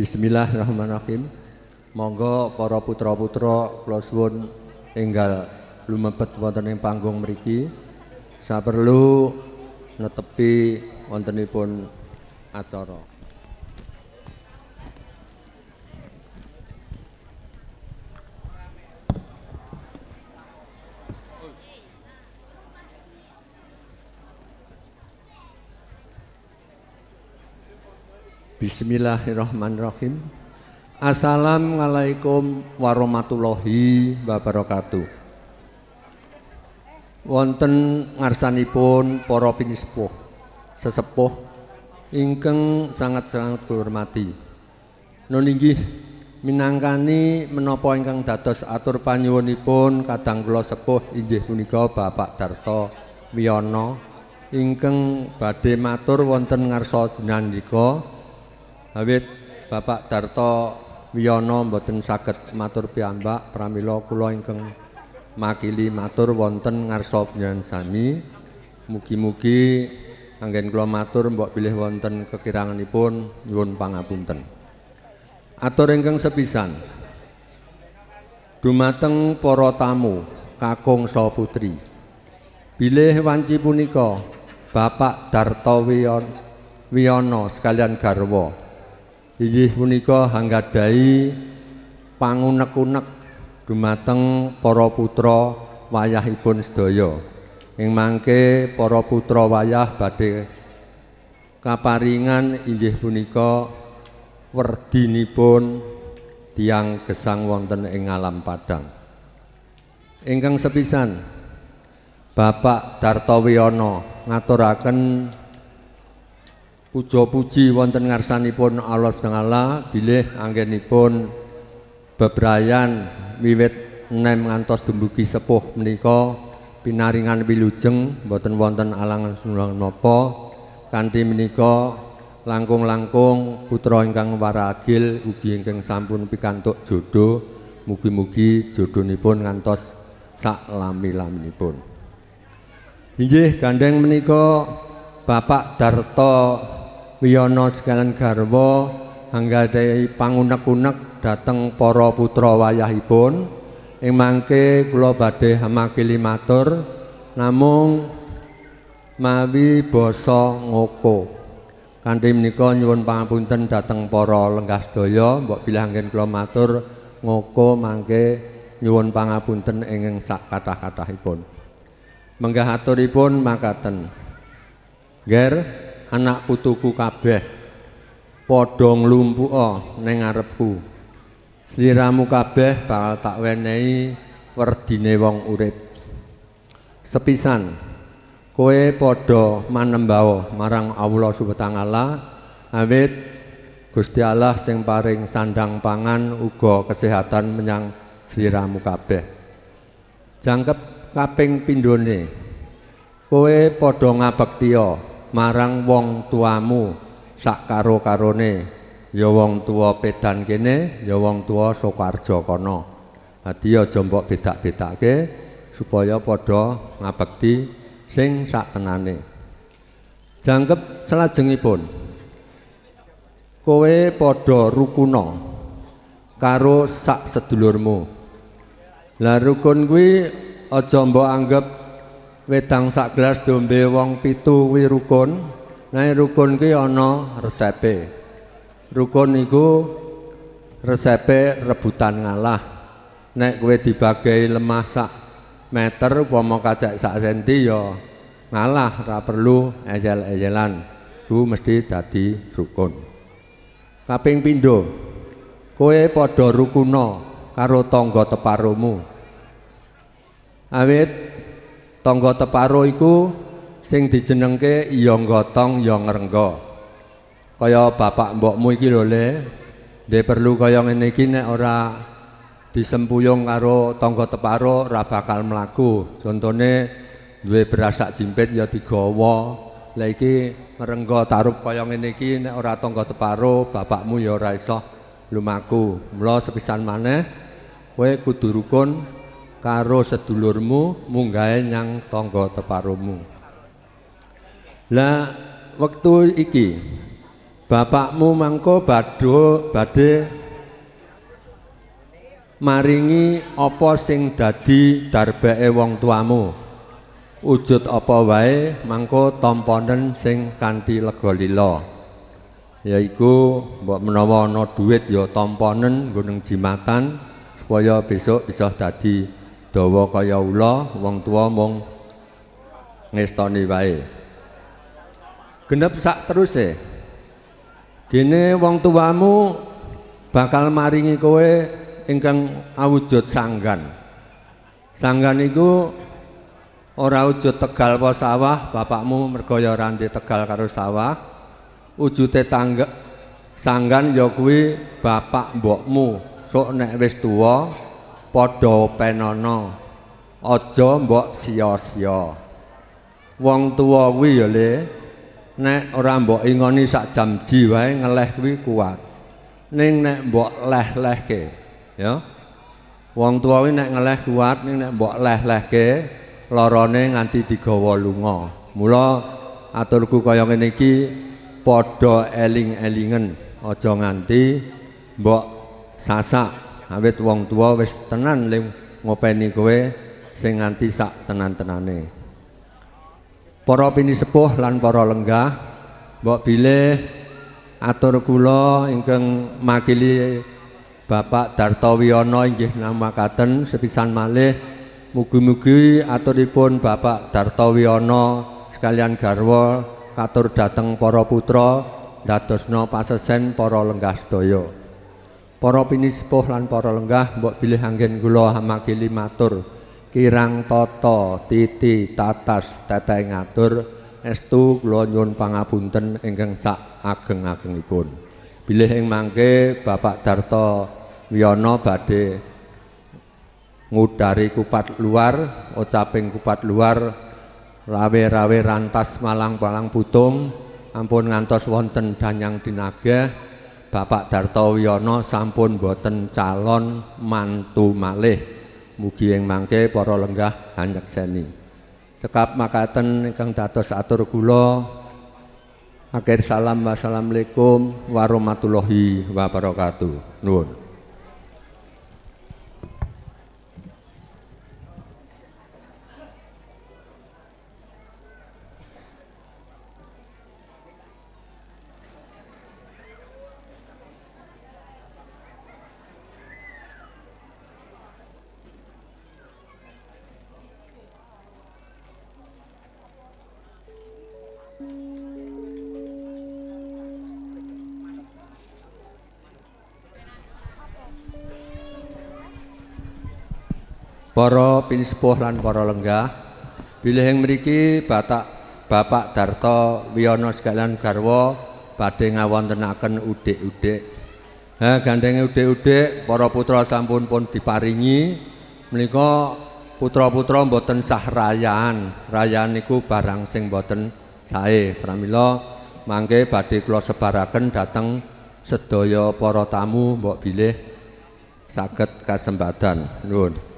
Bismillahirrahmanirrahim. Monggo para putra-putra kula suwun enggal lumebet wonten ing panggung mriki. Saperlu netepi wontenipun acara. Bismillahirrahmanirrahim. Assalamualaikum warahmatullahi wabarakatuh. Wonten ngarsanipun para pinsepuh, sesepuh ingkang sangat-sangat hormati. Nun inggih minangkani menapa ingkang dados atur panyuwunipun kadang kula sepuh inggih punika Bapak Darto Wiyono ingkang badhe matur wonten ngarsa jenengan Habib Bapak Darto Wiono, mboten saged matur piyambak pramila kula ingkang makili matur wonten ngarsa panjenengan sami mugi-mugi anggen kula matur mbok bilih wonten kekiranganipun nyuwun pangapunten atur ingkang sepisan dumateng para tamu kakung so putri bilih wanci punika Bapak Darto Wiono sekalian garwa inggih punika hanggadai pangunek-unek dumateng para putra wayahipun sedaya ing mangke para putra wayah badhe kaparingan inggih punika werdinipun tiang gesang wonten ing alam padang ingkang sepisan Bapak Darto Wiono ngaturaken puja puji wonten ngarsanipun Allah Taala bilih anggenipun bebrayan wiwit nem ngantos dumugi sepuh menika pinaringan wilujeng boten wonten alangan sunan napa kanthi menika langkung-langkung putra ingkang waragil ugi ingkang sampun pikantuk jodho mugi-mugi jodhonipun ngantos sak lami-laminipun inggih gandeng menika Bapak Darto wiyana segalan garwa anggal dai pangunek-unek dhateng para putra wayahipun yang mangke kula badhe hamakili matur namung mawi basa ngoko kanthi menika nyuwun pangapunten dhateng para lenggah sedaya mbok bilih anggen kula matur ngoko mangke nyuwun pangapunten ing sak kathah-kathahipun menggah aturipun makaten Ger anak putuku kabeh padha nglumpuka ning ngarepku sliramu kabeh bakal tak wenehi werdine wong urip sepisan kowe podo manembawa marang Allah Subhanahu taala Gusti Allah sing paring sandang pangan uga kesehatan menyang sliramu kabeh jangkep kaping pindhone kowe padha ngabektiya marang wong tuamu sak karo karone ya wong tua pedan kene ya wong tua Soekarjo kono dadi aja mbok bedak-bedake supaya padha ngabekti sing sak tenane jangkep selajengipun kowe padha rukuna karo sak sedulurmu lah rukun kuwi aja mbok anggap wedang sak gelas dombe wong pitu kuwi rukun nah rukun kuwi ana resepe rukun iku resepe rebutan ngalah nek kowe dibagi lemah sak meter upama kacak sak senti ya ngalah ora perlu ejel-ejelan ku mesti dadi rukun kaping pindho kowe padha rukuna karo tangga teparumu awit Tangga Teparo iku sing dijenengke ya gotong ya ngrengga. Kaya bapak mbokmu iki lho Le, perlu kaya ngene iki nek ora disempuyung karo tangga Teparo ora bakal mlaku. Contone duwe beras sak jimpit ya digawa. Lah iki merengga tarup kaya ngene iki nek ora tangga Teparo bapakmu ya ora iso lumaku. Mula sepisan maneh kowe kudu rukun karo sedulurmu munggai nyang tonggo teparumu. Lah waktu iki bapakmu mangko badho badhe maringi apa sing dadi darbeke wong tuamu. Wujud apa wae mangko tamponen sing kanthi lega lila. Yaiku mbok menawa ana dhuwit ya tamponen nggoneng jimatan supaya besok bisa dadi dawa kaya ula wong tua mung ngestoni wae genep sak teruse dene wong tuwamu bakal maringi kowe ingkang awujud sanggan sanggan iku ora wujud tegal apa sawah bapakmu mergo ya ranti tegal karo sawah wujude tangga sanggan ya kuwi bapak mbokmu sok nek wis tuwa padha penono aja mbok sia-sia wong tuwa kuwi ya le nek ora mbok ingoni sak jam jiwae ngeleh kuwi kuat ning nek mbok leh-lehke ya wong tuwa kuwi nek ngeleh kuat ning nek mbok leh-lehke larane nganti digawa lunga mula aturku kaya ngene iki padha eling-elingen aja nganti mbok sasak awit wong tua wis tenan ling ngopeni kowe sing nganti sak tenan-tenane para sepuh lan para lenggah mbok bilih atur kula ingkang makili Bapak Dartowiyono inggih namakaten sepisan malih mugi-mugi aturipun Bapak Wiono sekalian garwa katur dateng para putra dadosna pasesen para lenggah sedaya. Para pinisipuh lan para lenggah mbok bilih anggen kula hamakili matur. Kirang tata titi tatas teteh ngatur estu kula nyuwun pangapunten ingkang sak ageng-agengipun. Bilih ing mangke Bapak Darto Wiyono badhe ngudari kupat luar, ucaping kupat luar rawe-rawe rantas malang-palang putung ampun ngantos wonten danyang dinageh Bapak Dartowiyono sampun boten calon mantu malih mugi mangke para lenggah seni. cekap makaten ingkang dados atur kula akhir salam wassalamualaikum warahmatullahi wabarakatuh nuwun Para pinisepuh lan para lenggah, bilih ing mriki Bapak Bapak Darto Wiyono segala garwa badhe ngawontenaken udik-udik. Ha gandenge udik-udik para putra sampun pun diparingi menika putra-putra mboten sah rayaan. Rayaan niku barang sing mboten sae. Pramila mangke badhe kula sebaraken dhateng sedaya para tamu mbok bilih saged kasembadan. Nuwun.